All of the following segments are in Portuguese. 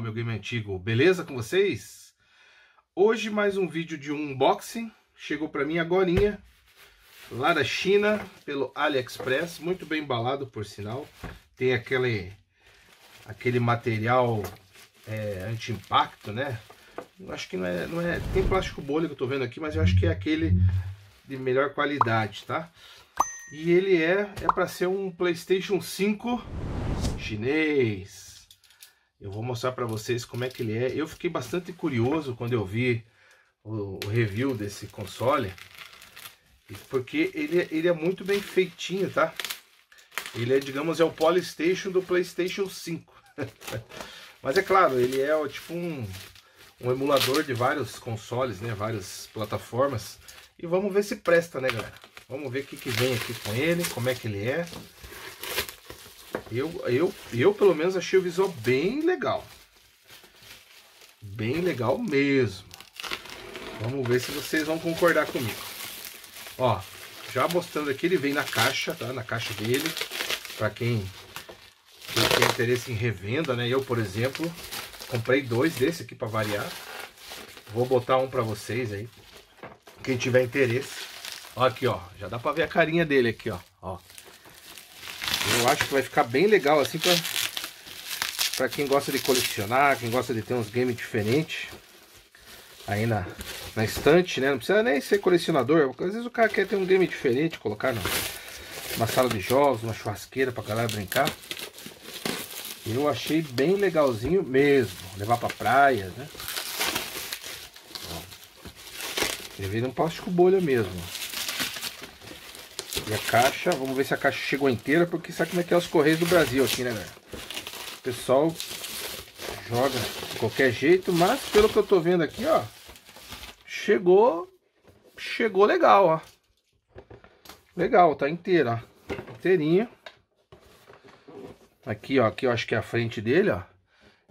canal Meu Game Antigo, beleza com vocês? Hoje mais um vídeo de unboxing, chegou para mim agorinha, lá da China, pelo AliExpress, muito bem embalado por sinal, tem aquele, aquele material é, anti-impacto, né? acho que não é, não é, tem plástico bolha que eu tô vendo aqui, mas eu acho que é aquele de melhor qualidade, tá? E ele é, é para ser um PlayStation 5 chinês. Eu vou mostrar para vocês como é que ele é. Eu fiquei bastante curioso quando eu vi o, o review desse console, porque ele, é, ele é muito bem feitinho, tá? Ele é, digamos, é o Polystation do Playstation 5. Mas é claro, ele é tipo um, um emulador de vários consoles, né? Várias plataformas. E vamos ver se presta, né, galera? Vamos ver o que, que vem aqui com ele, como é que ele é. Eu, eu, eu pelo menos achei o visual bem legal. Bem legal mesmo. Vamos ver se vocês vão concordar comigo. Ó, já mostrando aqui, ele vem na caixa, tá? Na caixa dele. Para quem, quem tem interesse em revenda, né? Eu, por exemplo, comprei dois desse aqui para variar. Vou botar um para vocês aí. Quem tiver interesse. Ó aqui, ó. Já dá para ver a carinha dele aqui, ó. Ó. Eu acho que vai ficar bem legal assim pra, pra quem gosta de colecionar, quem gosta de ter uns games diferentes aí na, na estante, né? Não precisa nem ser colecionador, porque às vezes o cara quer ter um game diferente, colocar na, na sala de jogos, uma churrasqueira pra galera brincar. Eu achei bem legalzinho mesmo, levar pra praia, né? ele vira um plástico bolha mesmo, e a caixa, vamos ver se a caixa chegou inteira, porque sabe como é que é os Correios do Brasil aqui, né, galera? O pessoal joga de qualquer jeito, mas pelo que eu tô vendo aqui, ó, chegou, chegou legal, ó. Legal, tá inteira, ó. Aqui, ó, aqui eu acho que é a frente dele, ó.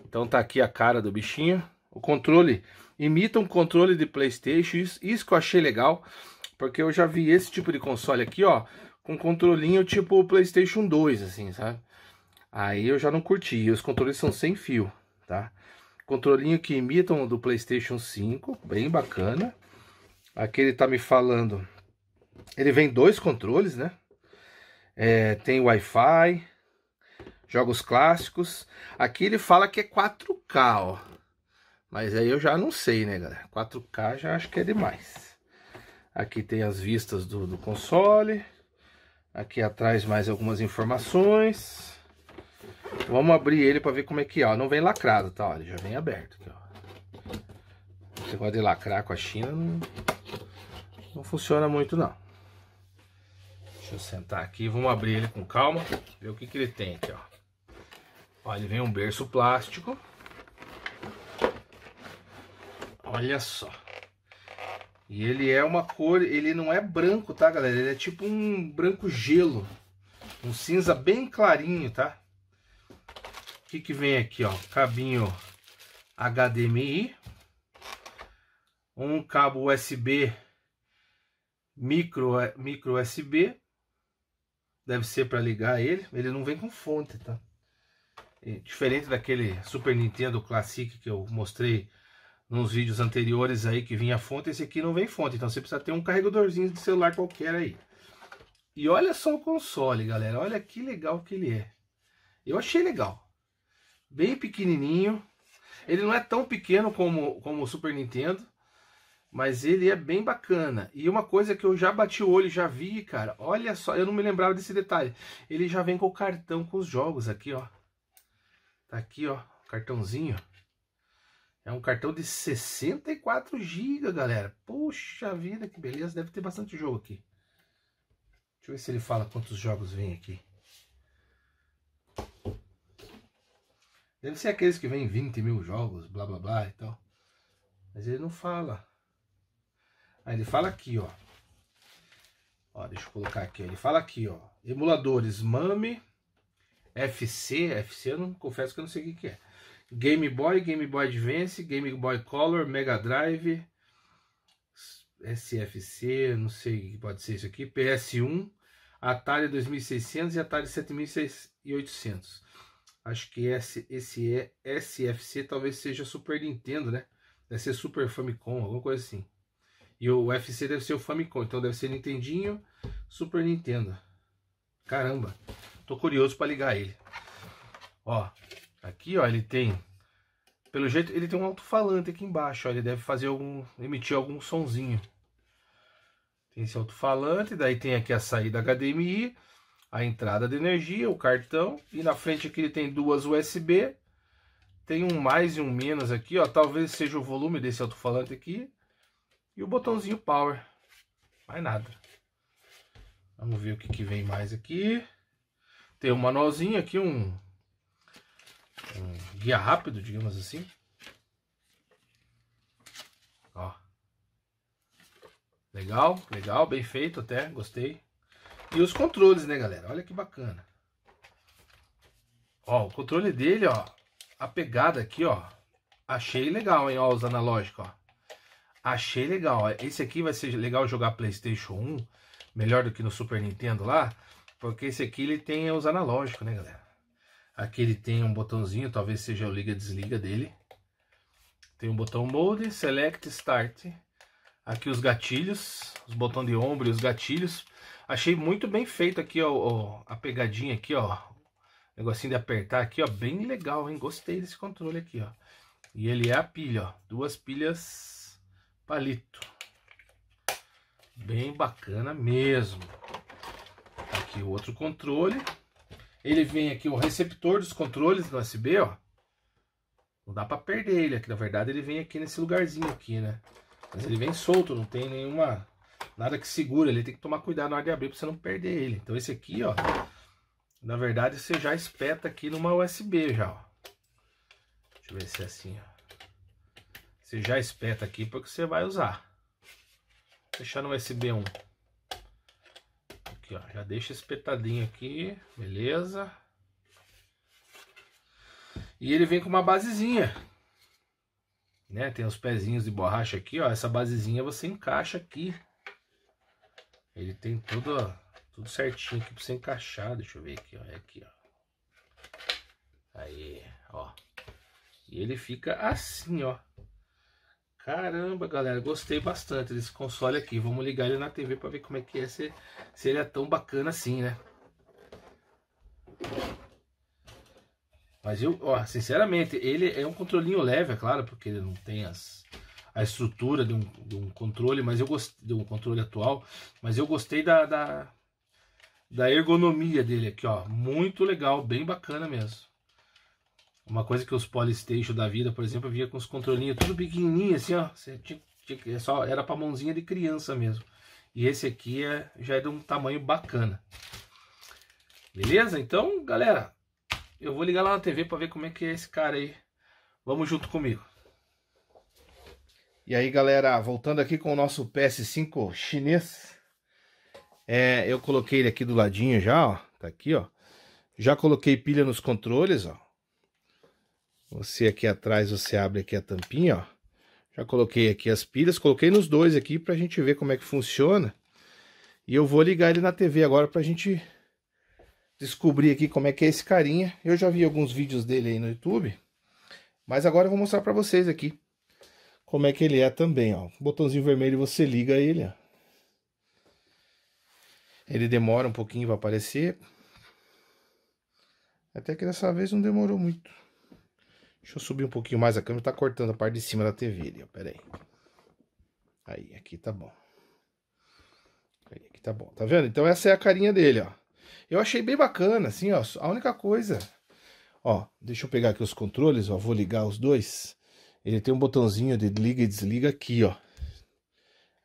Então tá aqui a cara do bichinho. O controle imita um controle de Playstation, isso, isso que eu achei legal. Porque eu já vi esse tipo de console aqui, ó, com controlinho tipo PlayStation 2, assim, sabe? Aí eu já não curti. Os controles são sem fio, tá? Controlinho que imitam do PlayStation 5, bem bacana. Aqui ele tá me falando. Ele vem dois controles, né? É, tem Wi-Fi, jogos clássicos. Aqui ele fala que é 4K, ó. Mas aí eu já não sei, né, galera? 4K já acho que é demais. Aqui tem as vistas do, do console. Aqui atrás mais algumas informações. Vamos abrir ele para ver como é que é. Não vem lacrado, tá? Ó, ele já vem aberto. Aqui, Esse de lacrar com a China não, não funciona muito, não. Deixa eu sentar aqui. Vamos abrir ele com calma. Ver o que, que ele tem aqui, ó. Olha, ele vem um berço plástico. Olha só. E ele é uma cor, ele não é branco, tá, galera? Ele é tipo um branco gelo, um cinza bem clarinho, tá? O que que vem aqui, ó? Cabinho HDMI, um cabo USB micro micro USB, deve ser para ligar ele. Ele não vem com fonte, tá? É diferente daquele Super Nintendo Classic que eu mostrei nos vídeos anteriores aí que vinha fonte, esse aqui não vem fonte, então você precisa ter um carregadorzinho de celular qualquer aí. E olha só o console, galera, olha que legal que ele é. Eu achei legal, bem pequenininho, ele não é tão pequeno como, como o Super Nintendo, mas ele é bem bacana. E uma coisa que eu já bati o olho, já vi, cara, olha só, eu não me lembrava desse detalhe. Ele já vem com o cartão com os jogos aqui, ó. Tá aqui, ó, cartãozinho. É um cartão de 64 GB, galera. Poxa vida, que beleza. Deve ter bastante jogo aqui. Deixa eu ver se ele fala quantos jogos vem aqui. Deve ser aqueles que vem 20 mil jogos, blá blá blá e tal. Mas ele não fala. Aí ah, ele fala aqui, ó. Ó, deixa eu colocar aqui. Ele fala aqui, ó. Emuladores MAME, FC. FC eu não confesso que eu não sei o que, que é. Game Boy, Game Boy Advance, Game Boy Color, Mega Drive, SFC, não sei o que pode ser isso aqui, PS1, Atari 2600 e Atari 7800. Acho que esse, esse é SFC talvez seja Super Nintendo, né? Deve ser Super Famicom, alguma coisa assim. E o UFC deve ser o Famicom, então deve ser Nintendinho, Super Nintendo. Caramba, tô curioso para ligar ele. Ó, Aqui, ó, ele tem... Pelo jeito, ele tem um alto-falante aqui embaixo, ó, Ele deve fazer algum... emitir algum sonzinho. Tem esse alto-falante, daí tem aqui a saída HDMI, a entrada de energia, o cartão. E na frente aqui ele tem duas USB. Tem um mais e um menos aqui, ó. Talvez seja o volume desse alto-falante aqui. E o botãozinho power. Mais nada. Vamos ver o que, que vem mais aqui. Tem um manualzinho aqui, um um guia rápido, digamos assim. Ó. Legal, legal, bem feito até, gostei. E os controles, né, galera? Olha que bacana. Ó, o controle dele, ó, a pegada aqui, ó, achei legal, hein, ó, os analógicos, ó. Achei legal, ó. Esse aqui vai ser legal jogar PlayStation 1, melhor do que no Super Nintendo lá, porque esse aqui ele tem os analógicos, né, galera? Aqui ele tem um botãozinho, talvez seja o liga-desliga dele. Tem um botão Mode, Select, Start. Aqui os gatilhos, os botões de ombro e os gatilhos. Achei muito bem feito aqui, ó, ó, a pegadinha aqui, ó. Negocinho de apertar aqui, ó, bem legal, hein? Gostei desse controle aqui, ó. E ele é a pilha, ó, duas pilhas palito. Bem bacana mesmo. Aqui o outro controle ele vem aqui, o receptor dos controles do USB, ó. Não dá para perder ele aqui, na verdade ele vem aqui nesse lugarzinho aqui, né? Mas ele vem solto, não tem nenhuma... Nada que segura, ele tem que tomar cuidado na hora de abrir para você não perder ele. Então esse aqui, ó, na verdade você já espeta aqui numa USB já, ó. Deixa eu ver se é assim, ó. Você já espeta aqui porque você vai usar. Vou deixar no USB 1. Aqui, ó, já deixa espetadinho aqui, beleza? E ele vem com uma basezinha, né? Tem os pezinhos de borracha aqui, ó. Essa basezinha você encaixa aqui. Ele tem tudo, ó, tudo certinho aqui pra você encaixar. Deixa eu ver aqui, ó. É aqui, ó. Aí, ó. E ele fica assim, ó. Caramba, galera, gostei bastante desse console aqui. Vamos ligar ele na TV para ver como é que é, se, se ele é tão bacana assim, né? Mas eu, ó, sinceramente, ele é um controlinho leve, é claro, porque ele não tem as, a estrutura de um, de um controle, mas eu gostei de um controle atual, mas eu gostei da, da, da ergonomia dele aqui, ó. Muito legal, bem bacana mesmo. Uma coisa que os Polystation da vida, por exemplo, vinha com os controlinhos tudo pequenininho assim, ó. tinha, tinha, é só, era pra mãozinha de criança mesmo. E esse aqui é, já é de um tamanho bacana. Beleza? Então, galera, eu vou ligar lá na TV para ver como é que é esse cara aí. Vamos junto comigo. E aí, galera, voltando aqui com o nosso PS5 chinês. É, eu coloquei ele aqui do ladinho já, ó. Tá aqui, ó. Já coloquei pilha nos controles, ó. Você aqui atrás, você abre aqui a tampinha, ó. Já coloquei aqui as pilhas, coloquei nos dois aqui para a gente ver como é que funciona. E eu vou ligar ele na TV agora para a gente descobrir aqui como é que é esse carinha. Eu já vi alguns vídeos dele aí no YouTube, mas agora eu vou mostrar para vocês aqui como é que ele é também, ó. Botãozinho vermelho você liga ele, ó. Ele demora um pouquinho para aparecer. Até que dessa vez não demorou muito. Deixa eu subir um pouquinho mais a câmera, tá cortando a parte de cima da TV ali, ó. Pera aí. Aí, aqui tá bom. Aí, aqui tá bom. Tá vendo? Então essa é a carinha dele, ó. Eu achei bem bacana, assim, ó. A única coisa... Ó, deixa eu pegar aqui os controles, ó. Vou ligar os dois. Ele tem um botãozinho de liga e desliga aqui, ó.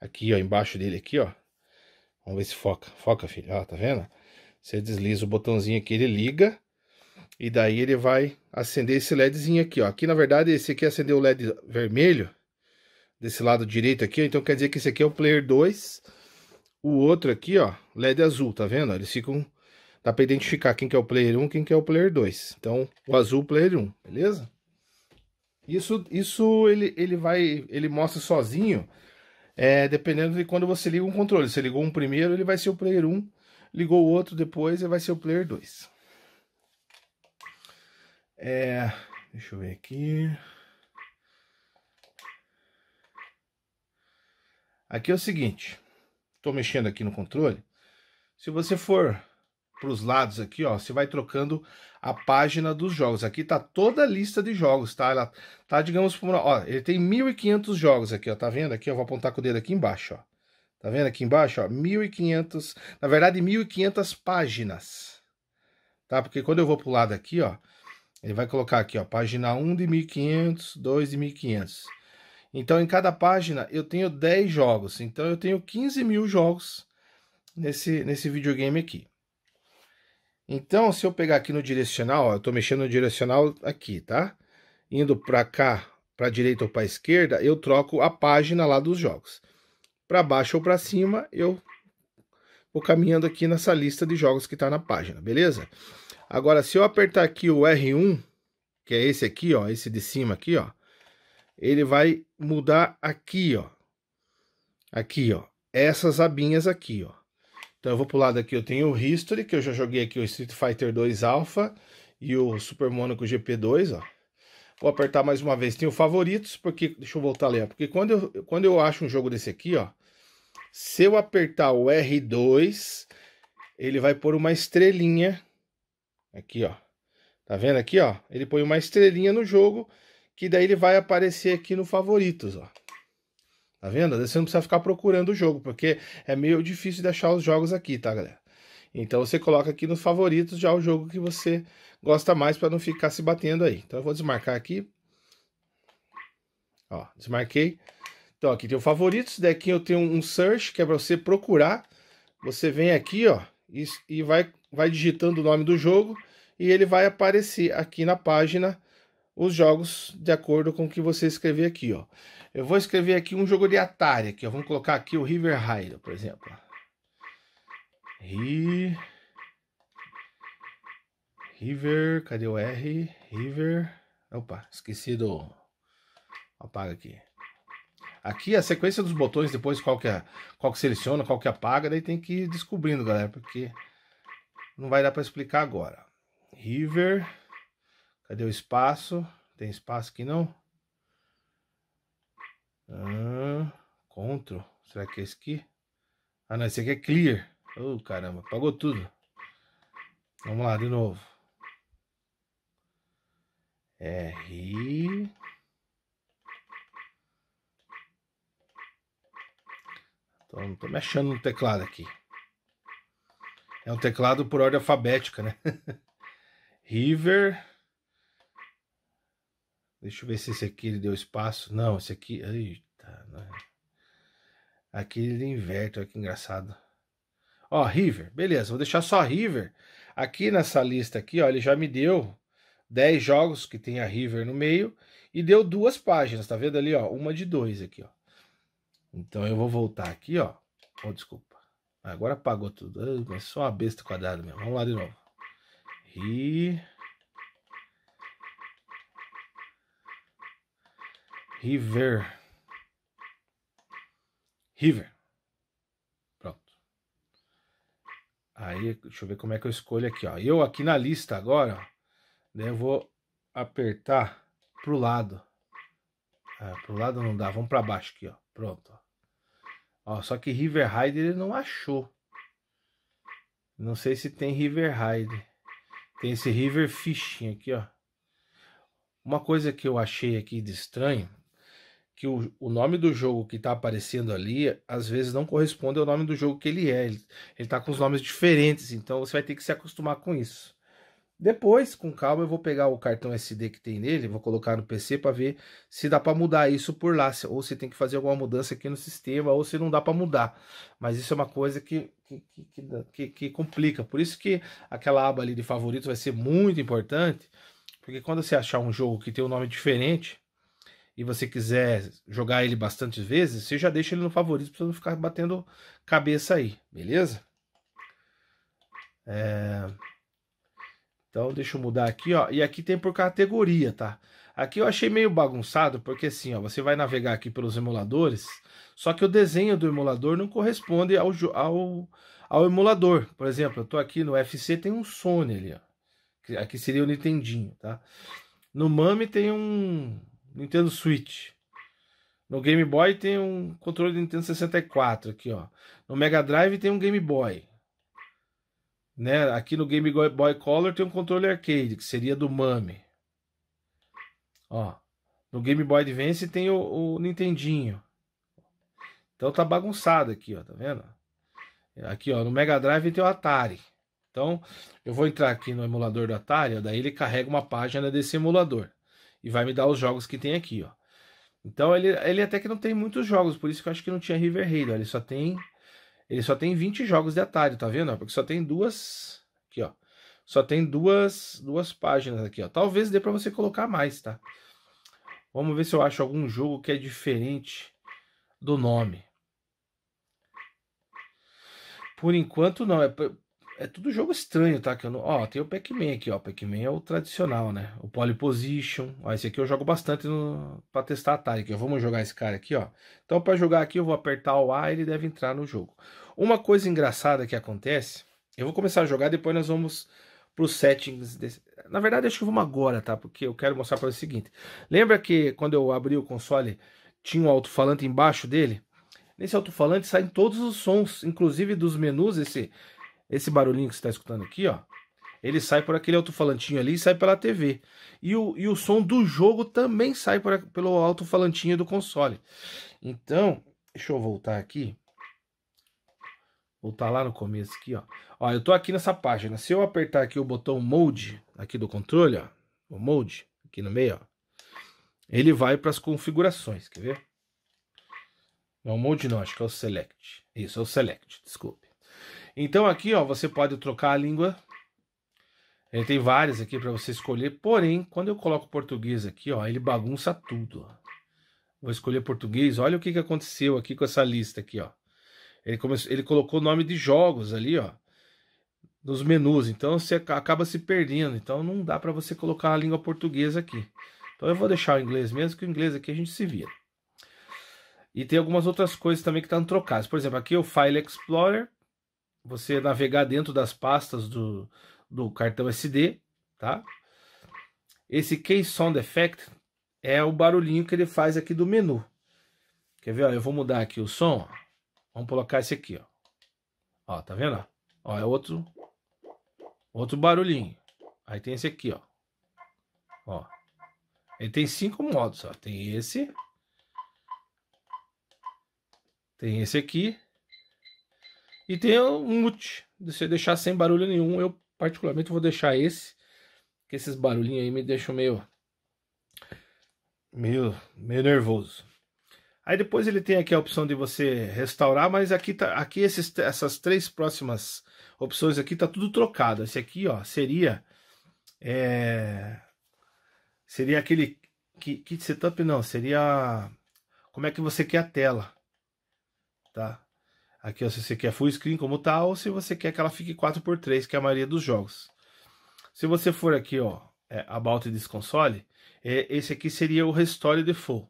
Aqui, ó, embaixo dele aqui, ó. Vamos ver se foca. Foca, filho. Ó, tá vendo? Você desliza o botãozinho aqui, ele liga. E daí ele vai acender esse LEDzinho aqui, ó. Aqui, na verdade, esse aqui acendeu o LED vermelho, desse lado direito aqui, ó. Então quer dizer que esse aqui é o player 2. O outro aqui, ó, LED azul, tá vendo? Eles ficam... Dá pra identificar quem que é o player 1 um, quem que é o player 2. Então, o azul, player 1, um, beleza? Isso, isso ele, ele vai... Ele mostra sozinho, é, dependendo de quando você liga um controle. Se ligou um primeiro, ele vai ser o player 1. Um, ligou o outro depois, ele vai ser o player 2. É, deixa eu ver aqui. Aqui é o seguinte, estou mexendo aqui no controle. Se você for para os lados aqui, ó, você vai trocando a página dos jogos. Aqui tá toda a lista de jogos, tá? Ela tá, digamos, ó, ele tem 1500 jogos aqui, ó, tá vendo aqui? Eu vou apontar com o dedo aqui embaixo, ó. Tá vendo aqui embaixo, ó? 1500, na verdade 1500 páginas. Tá? Porque quando eu vou para o lado aqui, ó, ele vai colocar aqui, ó, página 1 de 1500, 2 de 1500. Então, em cada página, eu tenho 10 jogos. Então, eu tenho 15 mil jogos nesse, nesse videogame aqui. Então, se eu pegar aqui no direcional, ó, eu estou mexendo no direcional aqui, tá? Indo para cá, para direita ou para esquerda, eu troco a página lá dos jogos. Para baixo ou para cima, eu vou caminhando aqui nessa lista de jogos que está na página, beleza? Agora, se eu apertar aqui o R1, que é esse aqui, ó, esse de cima aqui, ó, ele vai mudar aqui, ó, aqui, ó, essas abinhas aqui, ó. Então eu vou pro lado aqui, eu tenho o History, que eu já joguei aqui o Street Fighter 2 Alpha e o Super Monaco GP2, ó. Vou apertar mais uma vez, tem o Favoritos, porque, deixa eu voltar ali, ó, porque quando eu, quando eu acho um jogo desse aqui, ó, se eu apertar o R2, ele vai pôr uma estrelinha Aqui, ó. Tá vendo aqui, ó? Ele põe uma estrelinha no jogo, que daí ele vai aparecer aqui no favoritos, ó. Tá vendo? Você não precisa ficar procurando o jogo, porque é meio difícil de achar os jogos aqui, tá, galera? Então você coloca aqui nos favoritos já o jogo que você gosta mais para não ficar se batendo aí. Então eu vou desmarcar aqui. Ó, desmarquei. Então aqui tem o favoritos, daqui eu tenho um search, que é para você procurar. Você vem aqui, ó, e, e vai vai digitando o nome do jogo e ele vai aparecer aqui na página os jogos de acordo com o que você escrever aqui, ó. Eu vou escrever aqui um jogo de Atari aqui, ó. Vamos colocar aqui o River Raid, por exemplo. Ri... River, cadê o R? River. Opa, esqueci do apaga aqui. Aqui a sequência dos botões, depois qual que é, qual que seleciona, qual que apaga, daí tem que ir descobrindo, galera, porque não vai dar para explicar agora. River. Cadê o espaço? Tem espaço aqui não? Ah, control. Será que é esse aqui? Ah não, esse aqui é clear. Oh caramba, apagou tudo. Vamos lá de novo. É, R. Tô, tô me achando no teclado aqui. É um teclado por ordem alfabética, né? River. Deixa eu ver se esse aqui ele deu espaço. Não, esse aqui. Eita, não é. Aqui ele inverte, olha que engraçado. Ó, River, beleza, vou deixar só River. Aqui nessa lista aqui, ó, ele já me deu 10 jogos que tem a River no meio e deu duas páginas, tá vendo ali, ó, uma de dois aqui, ó. Então eu vou voltar aqui, ó. Oh, desculpa. Agora apagou tudo. É só uma besta quadrada mesmo. Vamos lá de novo. e River. River. Pronto. Aí, deixa eu ver como é que eu escolho aqui, ó. Eu aqui na lista agora, né, eu vou apertar pro lado. Ah, pro lado não dá, vamos para baixo aqui, ó. Pronto, ó. Ó, só que River Ride ele não achou. Não sei se tem River Ride. Tem esse River Fishing aqui, ó. Uma coisa que eu achei aqui de estranho, que o, o nome do jogo que tá aparecendo ali, às vezes não corresponde ao nome do jogo que ele é. Ele, ele tá com os nomes diferentes, então você vai ter que se acostumar com isso. Depois, com calma, eu vou pegar o cartão SD que tem nele, vou colocar no PC para ver se dá para mudar isso por lá, ou se tem que fazer alguma mudança aqui no sistema, ou se não dá para mudar. Mas isso é uma coisa que, que, que, que, complica. Por isso que aquela aba ali de favoritos vai ser muito importante, porque quando você achar um jogo que tem um nome diferente e você quiser jogar ele bastante vezes, você já deixa ele no favorito para não ficar batendo cabeça aí, beleza? É... Então, deixa eu mudar aqui, ó. E aqui tem por categoria, tá? Aqui eu achei meio bagunçado, porque assim, ó, você vai navegar aqui pelos emuladores, só que o desenho do emulador não corresponde ao, ao, ao emulador. Por exemplo, eu tô aqui no FC, tem um Sony ali, ó. Aqui seria o Nintendinho, tá? No MAME tem um Nintendo Switch. No Game Boy tem um controle de Nintendo 64 aqui, ó. No Mega Drive tem um Game Boy. Né? Aqui no Game Boy Color tem um controle arcade, que seria do Mami. Ó, no Game Boy Advance tem o, o Nintendinho. Então tá bagunçado aqui, ó, tá vendo? Aqui, ó, no Mega Drive tem o Atari. Então, eu vou entrar aqui no emulador do Atari, ó, daí ele carrega uma página desse emulador e vai me dar os jogos que tem aqui, ó. Então ele, ele até que não tem muitos jogos, por isso que eu acho que não tinha River Raid, ó, ele só tem ele só tem 20 jogos de Atari, tá vendo? Porque só tem duas. Aqui, ó. Só tem duas, duas páginas aqui, ó. Talvez dê para você colocar mais, tá? Vamos ver se eu acho algum jogo que é diferente do nome. Por enquanto não, é é tudo jogo estranho, tá? Que eu não... Ó, tem o Pac-Man aqui, ó. Pac-Man é o tradicional, né? O Polyposition. Ó, esse aqui eu jogo bastante no... pra testar Atari. Aqui, Vamos jogar esse cara aqui, ó. Então, para jogar aqui, eu vou apertar o A e ele deve entrar no jogo. Uma coisa engraçada que acontece... Eu vou começar a jogar, depois nós vamos pros settings... Desse... Na verdade, acho que vamos agora, tá? Porque eu quero mostrar para o seguinte. Lembra que quando eu abri o console, tinha um alto-falante embaixo dele? Nesse alto-falante saem todos os sons, inclusive dos menus, esse esse barulhinho que você está escutando aqui, ó, ele sai por aquele alto-falantinho ali e sai pela TV. E o, e o som do jogo também sai por, pelo alto-falantinho do console. Então, deixa eu voltar aqui. Voltar lá no começo aqui, ó. Ó, eu tô aqui nessa página. Se eu apertar aqui o botão Mode aqui do controle, ó, o Mode aqui no meio, ó, ele vai para as configurações, quer ver? Não, Mode não, acho que é o Select. Isso, é o Select, desculpa. Então aqui, ó, você pode trocar a língua. Ele tem várias aqui para você escolher. Porém, quando eu coloco português aqui, ó, ele bagunça tudo. Vou escolher português. Olha o que, que aconteceu aqui com essa lista aqui, ó. Ele, começou, ele colocou o nome de jogos ali, ó. Nos menus. Então você acaba se perdendo. Então não dá para você colocar a língua portuguesa aqui. Então eu vou deixar o inglês mesmo, que o inglês aqui a gente se vira. E tem algumas outras coisas também que estão tá trocadas. Por exemplo, aqui o File Explorer você navegar dentro das pastas do, do cartão SD, tá? Esse Case Sound Effect é o barulhinho que ele faz aqui do menu. Quer ver? Ó, eu vou mudar aqui o som. Ó. Vamos colocar esse aqui, ó. Ó, tá vendo? Ó, é outro outro barulhinho. Aí tem esse aqui, ó. Ó. Ele tem cinco modos, ó. Tem esse. Tem esse aqui. E tem um mute, de você deixar sem barulho nenhum. Eu, particularmente, vou deixar esse. Que esses barulhinhos aí me deixam meio. meio, meio nervoso. Aí depois ele tem aqui a opção de você restaurar, mas aqui tá, aqui esses, essas três próximas opções aqui tá tudo trocado. Esse aqui, ó, seria é, seria aquele kit setup não, seria como é que você quer a tela, tá? Aqui, se você quer full screen como tal, tá, ou se você quer que ela fique 4x3, que é a maioria dos jogos. Se você for aqui, ó, é, About This Console, é, esse aqui seria o Restore Default.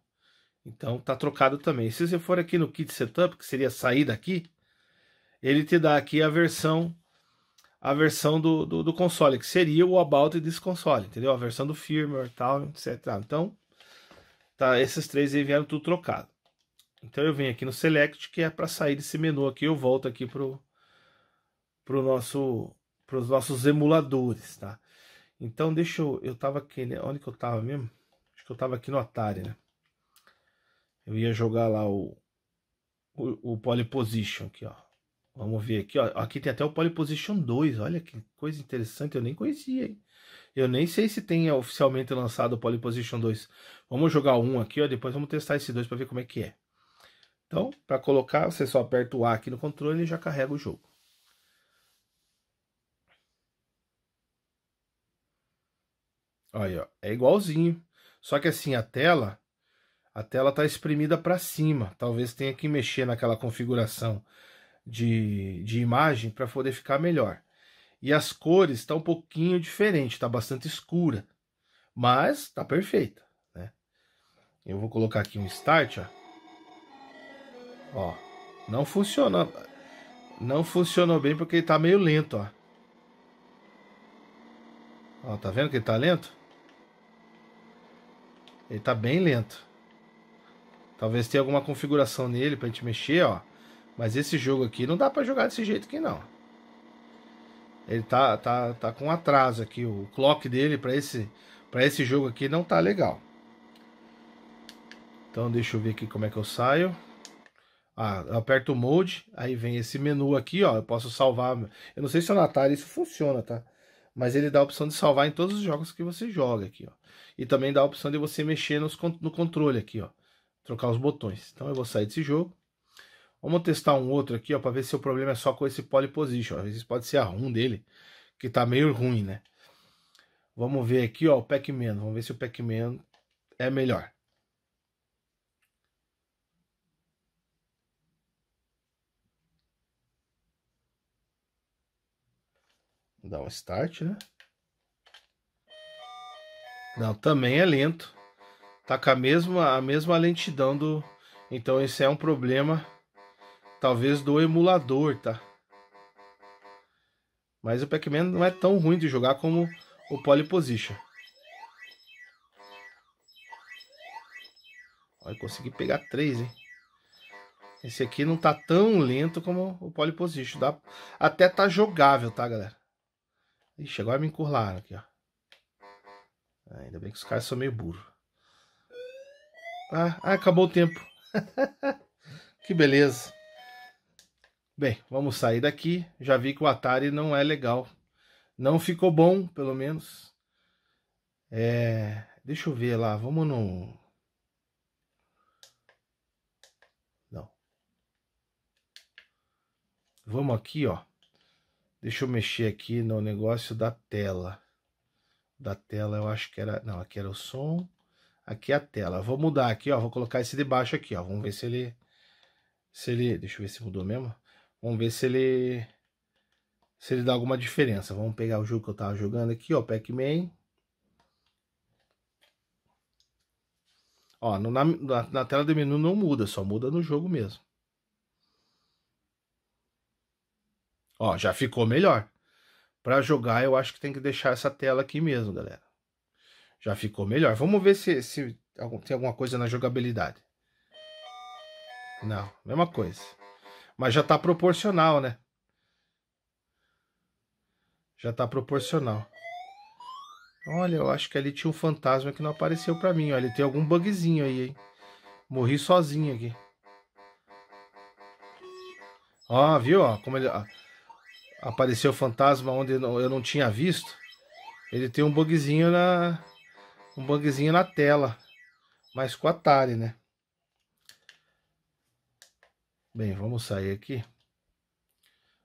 Então tá trocado também. Se você for aqui no Kit Setup, que seria sair daqui, ele te dá aqui a versão a versão do, do, do, console, que seria o About desse console, entendeu? A versão do firmware e tal, etc. Então, tá, esses três aí vieram tudo trocado. Então eu venho aqui no select, que é para sair desse menu aqui, eu volto aqui pro pro nosso pros nossos emuladores, tá? Então deixa eu, eu tava aqui, né? onde que eu tava mesmo? Acho que eu tava aqui no Atari, né? Eu ia jogar lá o o, o Polyposition aqui, ó. Vamos ver aqui, ó. Aqui tem até o Polyposition 2. Olha que coisa interessante, eu nem conhecia, hein? Eu nem sei se tem oficialmente lançado o Polyposition 2. Vamos jogar um aqui, ó. Depois vamos testar esse dois para ver como é que é. Então, para colocar, você só aperta o A aqui no controle e já carrega o jogo. Aí, ó, é igualzinho. Só que assim, a tela, a tela está espremida para cima. Talvez tenha que mexer naquela configuração de, de imagem para poder ficar melhor. E as cores estão tá um pouquinho diferente, está bastante escura, mas está perfeita, né? Eu vou colocar aqui um start, ó. Ó, não funciona. Não funcionou bem porque ele tá meio lento, ó. Ó, tá vendo que ele tá lento? Ele tá bem lento. Talvez tenha alguma configuração nele pra gente mexer, ó. Mas esse jogo aqui não dá pra jogar desse jeito aqui, não. Ele tá, tá, tá com atraso aqui. O clock dele pra esse, pra esse jogo aqui não tá legal. Então deixa eu ver aqui como é que eu saio. Ah, eu aperto o mode, aí vem esse menu aqui, ó. Eu posso salvar. Eu não sei se é o Natália isso funciona, tá? Mas ele dá a opção de salvar em todos os jogos que você joga aqui, ó. E também dá a opção de você mexer nos, no controle aqui, ó. Trocar os botões. Então eu vou sair desse jogo. Vamos testar um outro aqui, ó, para ver se o problema é só com esse polyposition. Às vezes pode ser a ROM dele, que tá meio ruim, né? Vamos ver aqui, ó, o Pac-Man. Vamos ver se o Pac-Man é melhor. Dá um start, né? Não, também é lento. Tá com a mesma, a mesma lentidão do. Então esse é um problema, talvez do emulador, tá? Mas o Pac-Man não é tão ruim de jogar como o Polyposition. Olha, consegui pegar três, hein? Esse aqui não tá tão lento como o Polyposition. Dá... Até tá jogável, tá, galera? Ixi, agora me encurlaram aqui, ó. Ah, ainda bem que os caras são meio burro. Ah, ah, acabou o tempo. que beleza. Bem, vamos sair daqui. Já vi que o Atari não é legal. Não ficou bom, pelo menos. É... Deixa eu ver lá. Vamos no... Não. Vamos aqui, ó. Deixa eu mexer aqui no negócio da tela. Da tela eu acho que era... Não, aqui era o som. Aqui é a tela. Vou mudar aqui, ó. Vou colocar esse de baixo aqui, ó. Vamos ver se ele... Se ele... Deixa eu ver se mudou mesmo. Vamos ver se ele... Se ele dá alguma diferença. Vamos pegar o jogo que eu tava jogando aqui, ó. Pac-Man. Ó, no, na, na, tela do menu não muda. Só muda no jogo mesmo. Ó, já ficou melhor. Para jogar, eu acho que tem que deixar essa tela aqui mesmo, galera. Já ficou melhor. Vamos ver se, se tem alguma coisa na jogabilidade. Não, mesma coisa. Mas já tá proporcional, né? Já tá proporcional. Olha, eu acho que ali tinha um fantasma que não apareceu pra mim. Olha, tem algum bugzinho aí, hein? Morri sozinho aqui. Ó, viu? Ó, como ele... Ó apareceu fantasma onde eu não tinha visto, ele tem um bugzinho na um bugzinho na tela, mas com Atari, né? Bem, vamos sair aqui.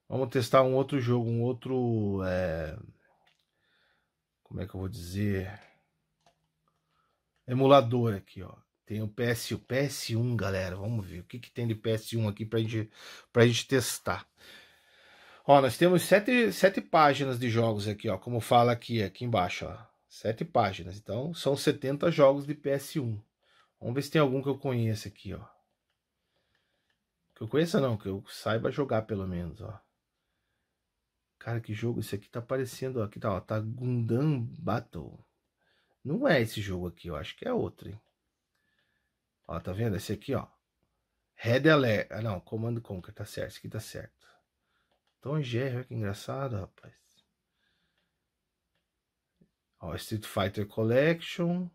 Vamos testar um outro jogo, um outro é... como é que eu vou dizer? Emulador aqui, ó. Tem o PS, o PS1, galera. Vamos ver o que, que tem de PS1 aqui pra gente, pra gente testar. Ó, nós temos sete, sete páginas de jogos aqui, ó, como fala aqui, aqui embaixo, ó. Sete páginas. Então, são 70 jogos de PS1. Vamos ver se tem algum que eu conheça aqui, ó. Que eu conheça não, que eu saiba jogar pelo menos, ó. Cara, que jogo esse aqui tá aparecendo, ó. Aqui tá, ó, tá Gundam Battle. Não é esse jogo aqui, eu acho que é outro, hein. Ó, tá vendo? Esse aqui, ó. Red Alert. Ah, não, Command Conquer, tá certo. Esse aqui tá certo. Tom e Jerry, olha que engraçado, rapaz. Ó, Street Fighter Collection.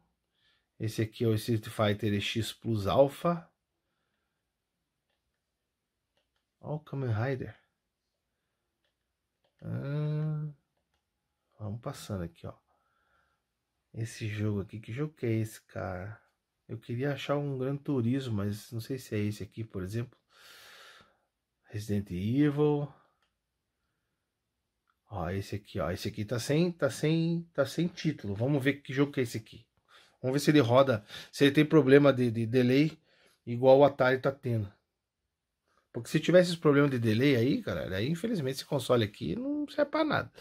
Esse aqui é o Street Fighter EX Plus Alpha. Ó o Kamen Rider. Ah, vamos passando aqui, ó. Esse jogo aqui, que jogo que é esse, cara? Eu queria achar um Gran Turismo, mas não sei se é esse aqui, por exemplo. Resident Evil. Ó, esse aqui, ó. Esse aqui tá sem, tá sem, tá sem título. Vamos ver que jogo que é esse aqui. Vamos ver se ele roda, se ele tem problema de, de delay igual o Atari tá tendo. Porque se tivesse esse problema de delay aí, cara, aí infelizmente esse console aqui não serve pra nada.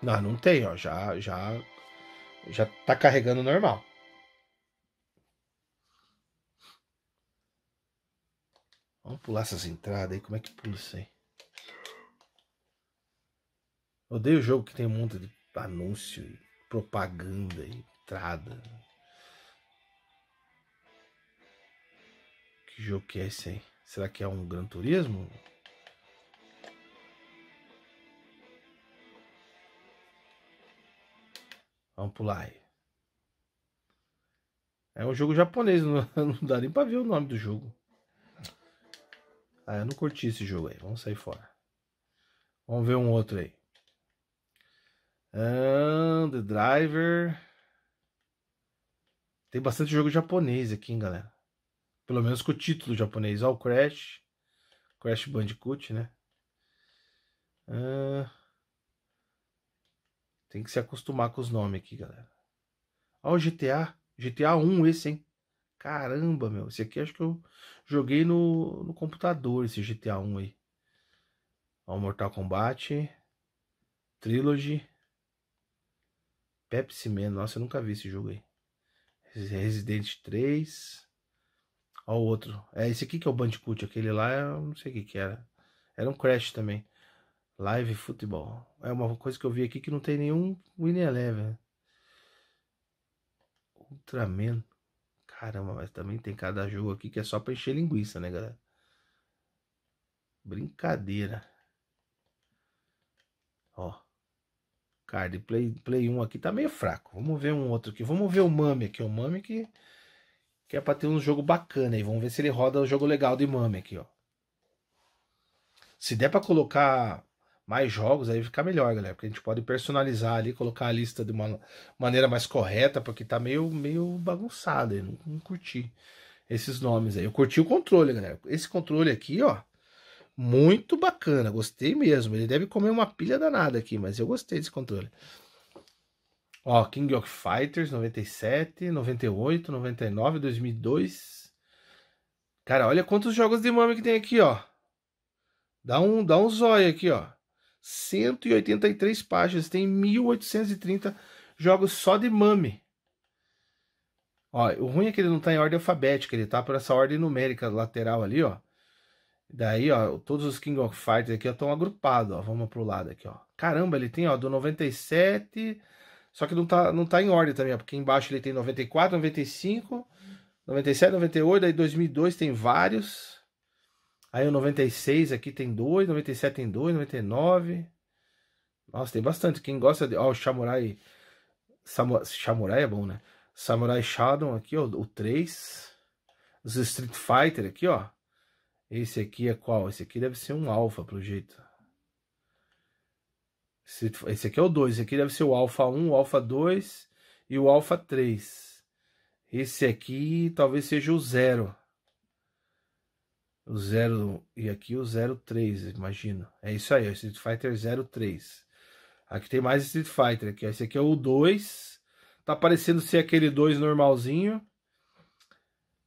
Não, não tem, ó. Já, já, já tá carregando normal. pular essas entradas aí. Como é que pula isso aí? Odeio jogo que tem um monte de anúncio, propaganda, e entrada. Que jogo que é esse aí? Será que é um Gran Turismo? Vamos pular aí. É um jogo japonês, não, não dá nem pra ver o nome do jogo. Ah, eu não curti esse jogo aí. Vamos sair fora. Vamos ver um outro aí. And ah, the Driver. Tem bastante jogo japonês aqui, hein, galera. Pelo menos com o título japonês. Ó, o Crash. Crash Bandicoot, né? Uh... Tem que se acostumar com os nomes aqui, galera. Ó, o GTA. GTA 1 esse, hein? Caramba, meu. Esse aqui acho que eu joguei no, no computador, esse GTA 1 aí. Ó, Mortal Kombat. Trilogy. Pepsi Man. Nossa, eu nunca vi esse jogo aí. Resident 3. Ó o outro. É esse aqui que é o Bandicoot. Aquele lá, eu não sei o que que era. Era um Crash também. Live Futebol. É uma coisa que eu vi aqui que não tem nenhum Winnie Eleven. Ultraman. Caramba, mas também tem cada jogo aqui que é só pra encher linguiça, né, galera? Brincadeira. Ó. Card Play, Play 1 aqui tá meio fraco. Vamos ver um outro aqui. Vamos ver o Mami aqui. O Mami que, que é pra ter um jogo bacana aí. Vamos ver se ele roda o jogo legal do Mami aqui, ó. Se der pra colocar mais jogos, aí fica melhor, galera. Porque a gente pode personalizar ali, colocar a lista de uma maneira mais correta, porque tá meio, meio bagunçado. Eu não, não curti esses nomes aí. Eu curti o controle, galera. Esse controle aqui, ó. Muito bacana, gostei mesmo. Ele deve comer uma pilha danada aqui, mas eu gostei desse controle. Ó, King of Fighters 97, 98, 99, 2002. Cara, olha quantos jogos de mame que tem aqui, ó. Dá um, dá um zóio aqui, ó. 183 páginas, tem 1830 jogos só de mame. Ó, o ruim é que ele não está em ordem alfabética, ele está por essa ordem numérica lateral ali, ó. Daí, ó, todos os King of Fighters aqui estão agrupados, ó. Vamos pro lado aqui, ó. Caramba, ele tem, ó, do 97, só que não tá, não tá em ordem também, ó, porque embaixo ele tem 94, 95, 97, 98, aí 2002 tem vários. Aí o 96 aqui tem 2, 97 tem 2, 99. Nossa, tem bastante. Quem gosta de. Ó, o Samurai. Samurai é bom, né? Samurai Shadow aqui, ó. O 3. Os Street Fighter aqui, ó. Esse aqui é qual? Esse aqui deve ser um Alpha, pelo jeito. Esse, esse aqui é o 2. Esse aqui deve ser o Alpha 1, o Alpha 2 e o Alpha 3. Esse aqui talvez seja o 0. O 0 e aqui o 03, imagina. É isso aí, o Street Fighter 03. Aqui tem mais Street Fighter aqui. Esse aqui é o 2. Tá parecendo ser aquele 2 normalzinho.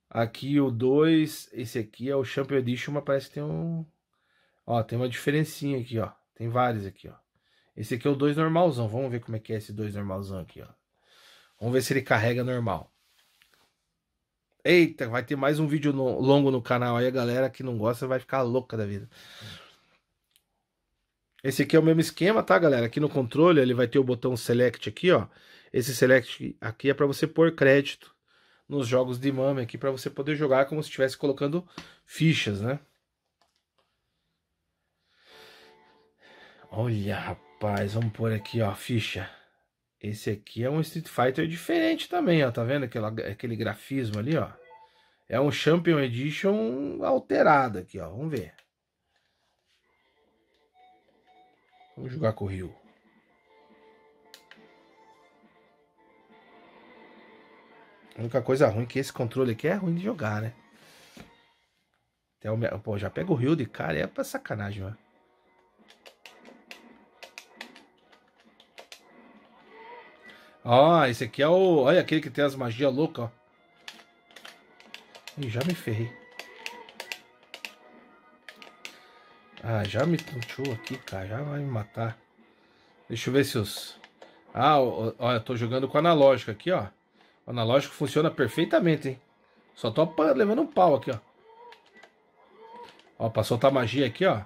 Aqui o 2, esse aqui é o Champion Edition, mas parece que tem um Ó, tem uma diferencinha aqui, ó. Tem vários aqui, ó. Esse aqui é o 2 normalzão. Vamos ver como é que é esse 2 normalzão aqui, ó. Vamos ver se ele carrega normal. Eita, vai ter mais um vídeo longo no canal. Aí a galera que não gosta vai ficar louca da vida. Esse aqui é o mesmo esquema, tá, galera? Aqui no controle ele vai ter o botão Select aqui, ó. Esse Select aqui é para você pôr crédito nos jogos de mame aqui para você poder jogar como se estivesse colocando fichas, né? Olha, rapaz, vamos pôr aqui, ó, ficha. Esse aqui é um Street Fighter diferente também, ó. Tá vendo aquela, aquele grafismo ali, ó? É um Champion Edition alterado aqui, ó. Vamos ver. Vamos jogar com o Rio. A única coisa ruim é que esse controle aqui é ruim de jogar, né? Até o... Pô, já pega o Rio de cara, é pra sacanagem, mano. Ah, esse aqui é o... Olha aquele que tem as magias loucas, ó. Ih, já me ferrei. Ah, já me tontou aqui, cara. Já vai me matar. Deixa eu ver se os... Ah, olha, eu tô jogando com analógico aqui, ó. O analógico funciona perfeitamente, hein? Só tô levando um pau aqui, ó. Ó, pra soltar magia aqui, ó.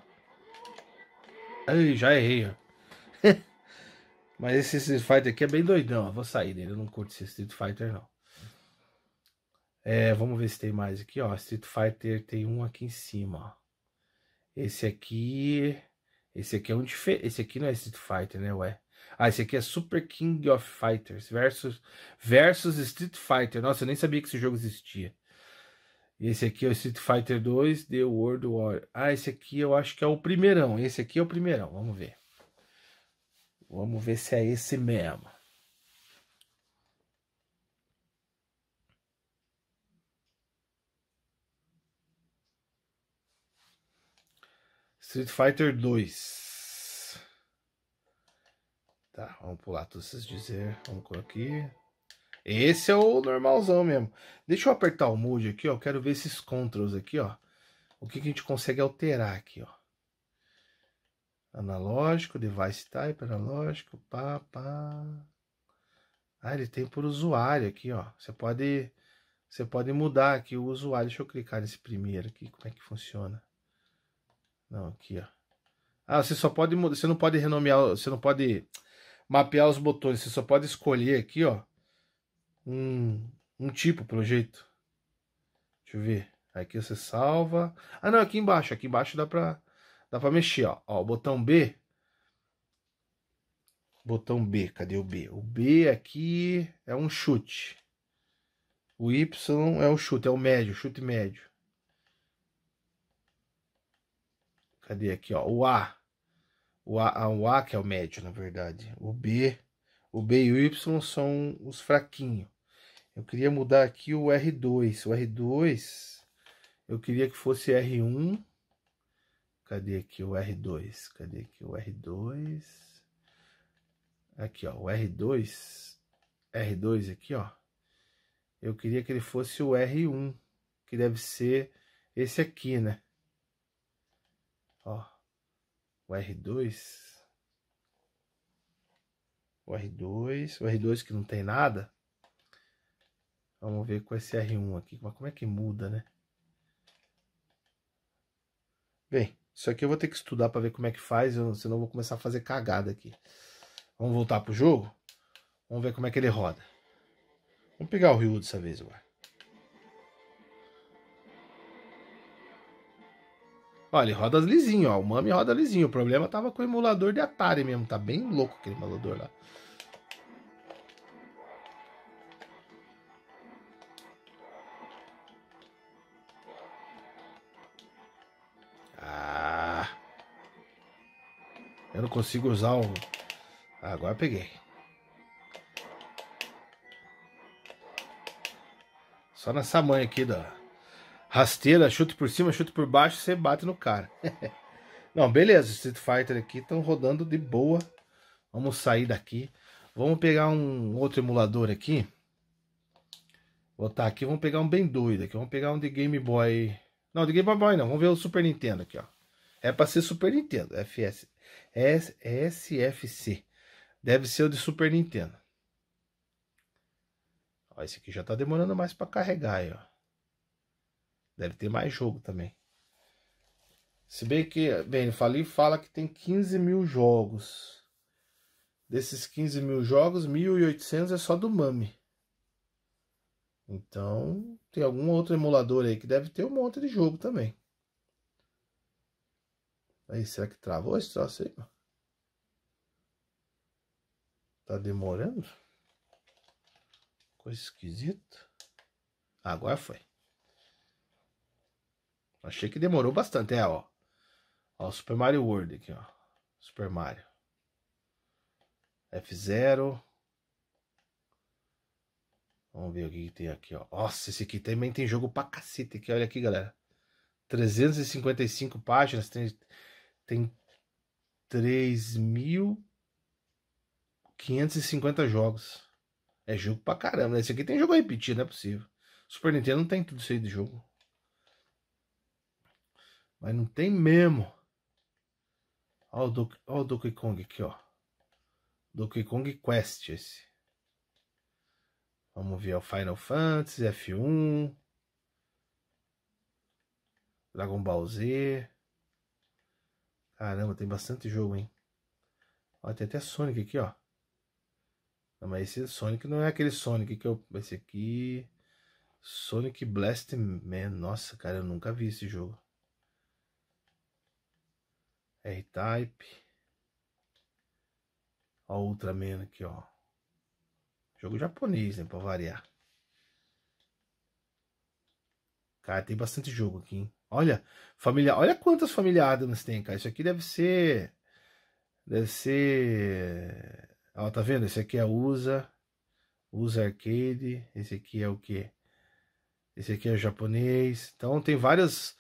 Ai, já errei, ó. Mas esse Street Fighter aqui é bem doidão. Eu vou sair dele. Eu não curto esse Street Fighter, não. É, vamos ver se tem mais aqui, ó. Street Fighter tem um aqui em cima, ó. Esse aqui. Esse aqui é um diferente. Esse aqui não é Street Fighter, né? Ué. Ah, esse aqui é Super King of Fighters versus, versus Street Fighter. Nossa, eu nem sabia que esse jogo existia. Esse aqui é o Street Fighter 2 The World War. Ah, esse aqui eu acho que é o primeirão. Esse aqui é o primeirão. Vamos ver. Vamos ver se é esse mesmo. Street Fighter 2. Tá, vamos pular todos esses dizer. Vamos colocar aqui. Esse é o normalzão mesmo. Deixa eu apertar o mode aqui, ó. Quero ver esses controls aqui, ó. O que, que a gente consegue alterar aqui, ó. Analógico, device type, analógico, pá, pá. Ah, ele tem por usuário aqui, ó. Você pode, você pode mudar aqui o usuário. Deixa eu clicar nesse primeiro aqui, como é que funciona. Não, aqui, ó. Ah, você só pode mudar, você não pode renomear, você não pode mapear os botões, você só pode escolher aqui, ó, um, um tipo pelo jeito. Deixa eu ver. Aqui você salva. Ah, não, aqui embaixo, aqui embaixo dá pra Dá para mexer, ó. ó. O botão B. Botão B, cadê o B? O B aqui é um chute. O Y é o chute, é o médio, chute médio. Cadê aqui, ó? O A. O A, ah, o A que é o médio, na verdade. O B, o B e o Y são os fraquinhos. Eu queria mudar aqui o R2. O R2 eu queria que fosse R1 Cadê aqui o R2? Cadê aqui o R2? Aqui, ó, o R2. R2 aqui, ó. Eu queria que ele fosse o R1, que deve ser esse aqui, né? Ó, o R2. O R2, o R2 que não tem nada. Vamos ver com esse R1 aqui, mas como é que muda, né? Bem, isso aqui eu vou ter que estudar para ver como é que faz, eu, senão eu vou começar a fazer cagada aqui. Vamos voltar pro jogo? Vamos ver como é que ele roda. Vamos pegar o Ryu dessa vez agora. Olha, ele roda lisinho, ó. O Mami roda lisinho. O problema tava com o emulador de Atari mesmo. Tá bem louco aquele emulador lá. Eu não consigo usar o... Ah, agora peguei. Só nessa mãe aqui da rasteira, chute por cima, chute por baixo, você bate no cara. não, beleza, Street Fighter aqui estão rodando de boa. Vamos sair daqui. Vamos pegar um outro emulador aqui. Botar aqui, vamos pegar um bem doido aqui. Vamos pegar um de Game Boy. Não, de Game Boy não, vamos ver o Super Nintendo aqui, ó. É pra ser Super Nintendo, FS. SFC. Deve ser o de Super Nintendo. Ó, esse aqui já tá demorando mais para carregar aí, ó. Deve ter mais jogo também. Se bem que, bem, eu falei, fala que tem 15 mil jogos. Desses 15 mil jogos, 1.800 é só do Mami. Então, tem algum outro emulador aí que deve ter um monte de jogo também. Aí, será que travou esse troço aí? Tá demorando? Coisa esquisita. Agora foi. Achei que demorou bastante. É, ó. Ó, Super Mario World aqui, ó. Super Mario. F0. Vamos ver o que, que, tem aqui, ó. Nossa, esse aqui também tem jogo pra cacete aqui. Olha aqui, galera. 355 páginas. Tem tem 3.550 jogos. É jogo pra caramba. Né? Esse aqui tem jogo repetido, não é possível. Super Nintendo não tem tudo isso aí de jogo. Mas não tem mesmo. Olha o, Donkey, Kong aqui, ó. Donkey Kong Quest esse. Vamos ver o Final Fantasy, F1. Dragon Ball Z. Caramba, tem bastante jogo, hein? Ó, tem até Sonic aqui, ó. Não, mas esse Sonic não é aquele Sonic que eu... Esse aqui... Sonic Blast Man. Nossa, cara, eu nunca vi esse jogo. R-Type. Ó, Ultraman aqui, ó. Jogo japonês, né? Pra variar. Cara, tem bastante jogo aqui, hein? Olha, família, olha quantas família Adams tem, cara. Isso aqui deve ser deve ser Ó, tá vendo? Esse aqui é USA, USA Arcade, esse aqui é o que? Esse aqui é japonês. Então tem várias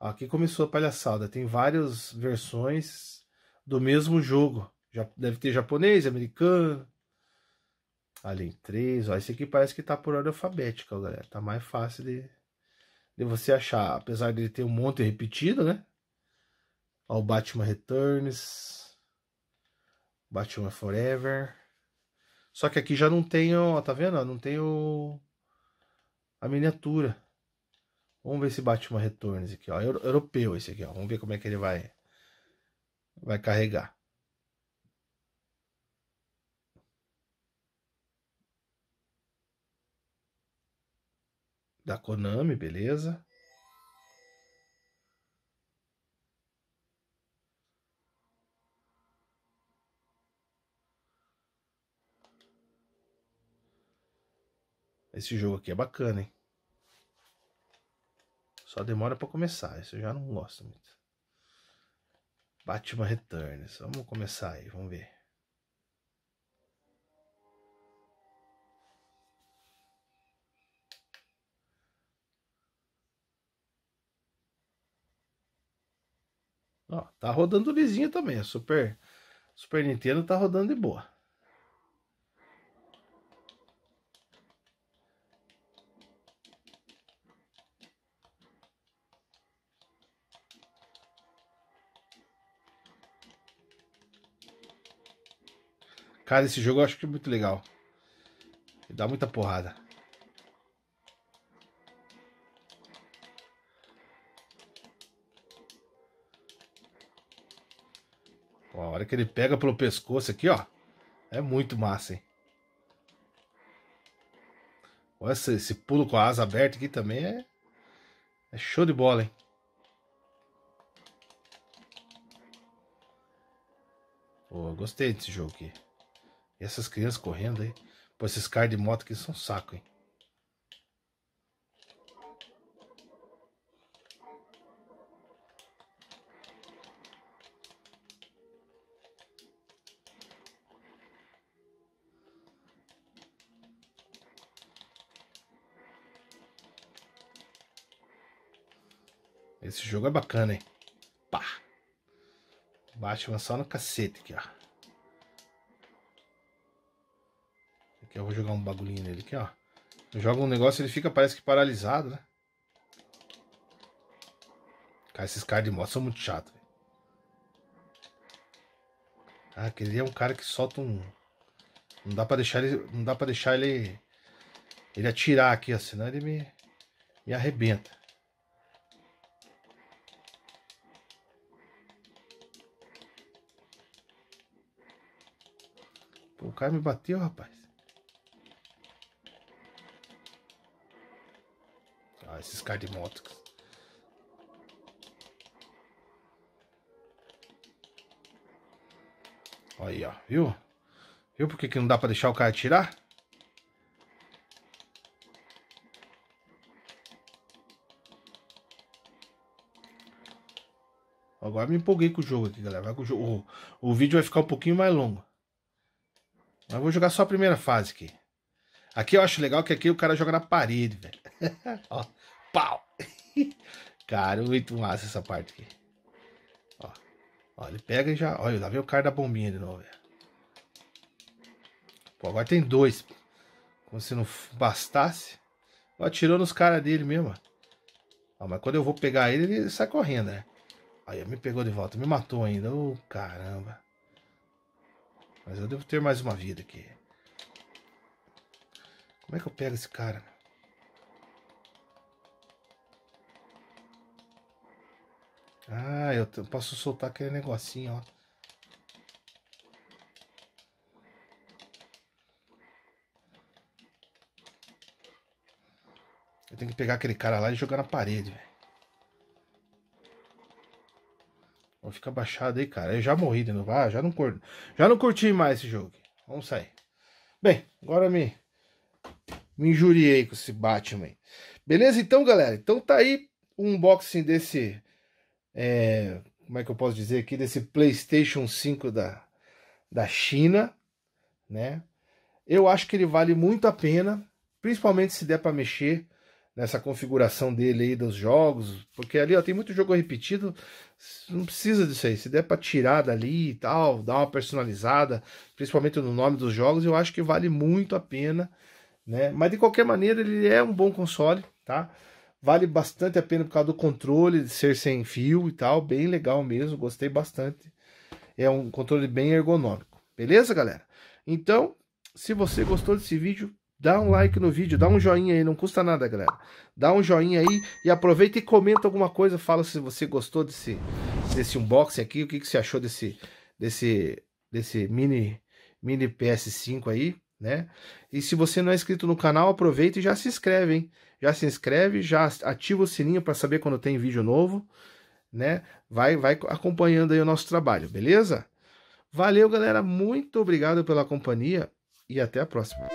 Aqui começou a palhaçada, tem várias versões do mesmo jogo. Já deve ter japonês, americano. Além 3, ó, esse aqui parece que tá por ordem alfabética, galera. Tá mais fácil de de você achar, apesar de ter um monte repetido, né? Ó, o Batman Returns, Batman Forever. Só que aqui já não tem, ó, tá vendo? Não tem o... a miniatura. Vamos ver esse Batman Returns aqui, ó. Europeu esse aqui, ó. Vamos ver como é que ele vai vai carregar. da Konami, beleza? Esse jogo aqui é bacana, hein? Só demora para começar, isso eu já não gosto muito. Batman Returns, vamos começar aí, vamos ver. Ó, tá rodando lisinho também. A Super, Super Nintendo tá rodando de boa. Cara, esse jogo eu acho que é muito legal. dá muita porrada. hora que ele pega pelo pescoço aqui, ó. É muito massa, hein? Olha esse, esse pulo com a asa aberta aqui também é, é show de bola, hein? Pô, gostei desse jogo aqui. E essas crianças correndo aí. Pô, esses caras de moto aqui são um saco, hein? Esse jogo é bacana, hein? Pá! Batman só no cacete aqui, ó. Aqui eu vou jogar um bagulhinho nele aqui, ó. Eu jogo um negócio ele fica, parece que paralisado, né? Cara, esses caras de moto são muito chatos, velho. Ah, aquele é um cara que solta um... Não dá pra deixar ele... Não dá pra deixar ele... Ele atirar aqui, ó. Senão ele me... Me arrebenta. cara me bateu, rapaz. Ah, esses caras de moto. Aí, ó, viu? Viu por que, que não dá pra deixar o cara tirar? Agora me empolguei com o jogo aqui, galera. Vai com o, jogo. O, o vídeo vai ficar um pouquinho mais longo. Mas vou jogar só a primeira fase aqui. Aqui eu acho legal que aqui o cara joga na parede, velho. Ó, pau! cara, muito massa essa parte aqui. Ó, ó ele pega e já... Olha, lá vem o cara da bombinha de novo, velho. Pô, agora tem dois. Como se não bastasse. Ó, atirou nos caras dele mesmo, ó. Mas quando eu vou pegar ele, ele sai correndo, né? Aí, me pegou de volta. Me matou ainda. Ô, oh, caramba. Mas eu devo ter mais uma vida aqui. Como é que eu pego esse cara? Ah, eu posso soltar aquele negocinho, ó. Eu tenho que pegar aquele cara lá e jogar na parede, velho. Vou ficar baixado aí, cara. Eu já morri de novo. Ah, já não, cur... já não curti mais esse jogo. Vamos sair. Bem, agora me, me injuriei com esse Batman. Beleza? Então, galera. Então tá aí o unboxing desse... É... Como é que eu posso dizer aqui? Desse PlayStation 5 da, da China, né? Eu acho que ele vale muito a pena, principalmente se der para mexer nessa configuração dele aí dos jogos, porque ali ó, tem muito jogo repetido, não precisa disso aí. Se der para tirar dali e tal, dar uma personalizada, principalmente no nome dos jogos, eu acho que vale muito a pena, né? Mas de qualquer maneira, ele é um bom console, tá? Vale bastante a pena por causa do controle de ser sem fio e tal, bem legal mesmo, gostei bastante. É um controle bem ergonômico. Beleza, galera? Então, se você gostou desse vídeo, Dá um like no vídeo, dá um joinha aí, não custa nada, galera. Dá um joinha aí e aproveita e comenta alguma coisa. Fala se você gostou desse, desse unboxing aqui, o que, que você achou desse, desse, desse mini, mini PS5 aí, né? E se você não é inscrito no canal, aproveita e já se inscreve, hein? Já se inscreve, já ativa o sininho para saber quando tem vídeo novo, né? Vai, vai acompanhando aí o nosso trabalho, beleza? Valeu, galera. Muito obrigado pela companhia e até a próxima.